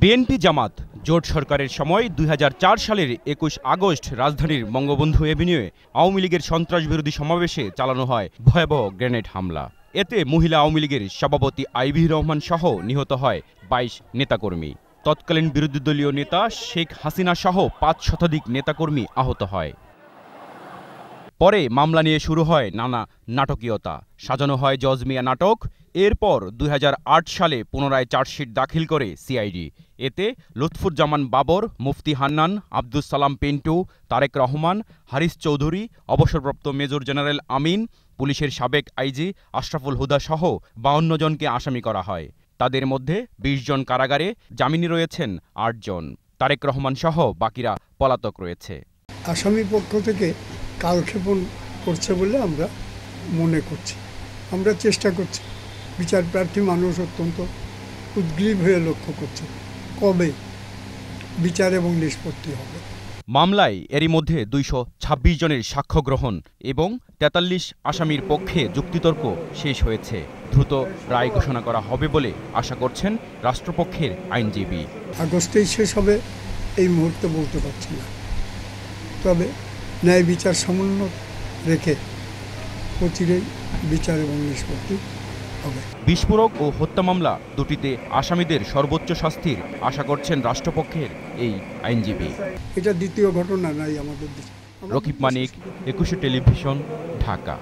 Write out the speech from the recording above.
BNP জামাত জোট সরকারের সময় দুই সালের একুশ আগস্ট রাজধানীর বঙ্গবন্ধু এভিনিউয়ে আওয়ামী লীগের সন্ত্রাস বিরোধী সমাবেশে চালানো হয় ভয়াবহ গ্রেনেড হামলা এতে মহিলা আওয়ামী লীগের সভাপতি আইভি রহমান সহ নিহত হয় বাইশ নেতাকর্মী তৎকালীন বিরোধী দলীয় নেতা শেখ হাসিনা সহ পাঁচ শতাধিক নেতাকর্মী আহত হয় পরে মামলা নিয়ে শুরু হয় নানা নাটকীয়তা সাজানো হয় জজমিয়া নাটক এরপর দুই সালে পুনরায় চার্জশিট দাখিল করে সিআইডি এতে লুৎফুজ্জামান বাবর মুফতি হান্নান আব্দুস সালাম পিন্টু তারেক রহমান হারিস চৌধুরী অবসরপ্রাপ্ত মেজর জেনারেল আমিন পুলিশের সাবেক আইজি আশরাফুল হুদা সহ বাউন্ন জনকে আসামি করা হয় তাদের মধ্যে ২০ জন কারাগারে জামিনে রয়েছেন আটজন তারেক রহমান সহ বাকিরা পলাতক রয়েছে আসামি পক্ষ থেকে কালক্ষেপণ করছে বলে আমরা মনে করছি আমরা চেষ্টা করছি বিচার প্রার্থী মানুষ অত্যন্ত উদ্গ্রীব হয়ে লক্ষ্য করছে কবে বিচার এবং নিষ্পত্তি হবে মামলায় এরই মধ্যে দুইশো জনের সাক্ষ্য গ্রহণ এবং ৪৩ আসামির পক্ষে যুক্তিতর্ক শেষ হয়েছে দ্রুত রায় ঘোষণা করা হবে বলে আশা করছেন রাষ্ট্রপক্ষের আইনজীবী আগস্টেই শেষ হবে এই মুহূর্তে বলতে পারছি না তবে ন্যায় বিচার সমুন্নত রেখে অচিরেই বিচার এবং নিষ্পত্তি হবে বিস্ফোরক ও হত্যা মামলা দুটিতে আসামিদের সর্বোচ্চ শাস্তির আশা করছেন রাষ্ট্রপক্ষের এই আইনজীবী এটা দ্বিতীয় ঘটনা নাই আমাদের দেশে রকিব মানিক একুশে টেলিভিশন ঢাকা